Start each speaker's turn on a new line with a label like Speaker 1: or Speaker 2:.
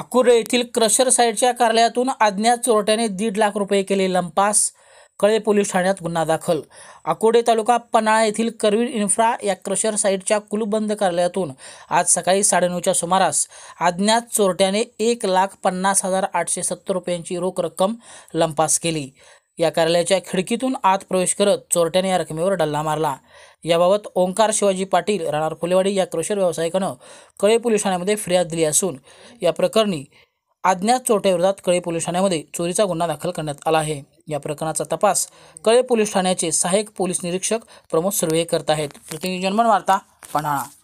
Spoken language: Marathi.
Speaker 1: अकुरे येथील क्रशर साईडच्या कार्यालयातून अज्ञात चोरट्याने दीड लाख रुपये केले लंपास कळे पोलीस ठाण्यात गुन्हा दाखल अकोडे तालुका पन्हाळा येथील करवीर इन्फ्रा या क्रशर साईटच्या कुलबंद कार्यालयातून आज सकाळी साडेनऊच्या सुमारास अज्ञात चोरट्याने एक लाख पन्नास हजार आठशे सत्तर रुपयांची रोख रक्कम लंपास केली या कार्यालयाच्या खिडकीतून आत प्रवेश करत चोरट्याने या रकमेवर डल्ला मारला याबाबत ओंकार शिवाजी पाटील राणार फुलेवाडी या क्रोशर व्यावसायिकानं कळे पोलीस ठाण्यामध्ये फिर्याद दिली असून या प्रकरणी अज्ञात चोरट्याविरोधात कळे पोलीस ठाण्यामध्ये चोरीचा गुन्हा दाखल करण्यात आला आहे या प्रकरणाचा तपास कळे पोलीस ठाण्याचे सहाय्यक पोलीस निरीक्षक प्रमोद सुर्वे करत आहेत प्रतिनिधी जन्मन वार्ता पन्हाळा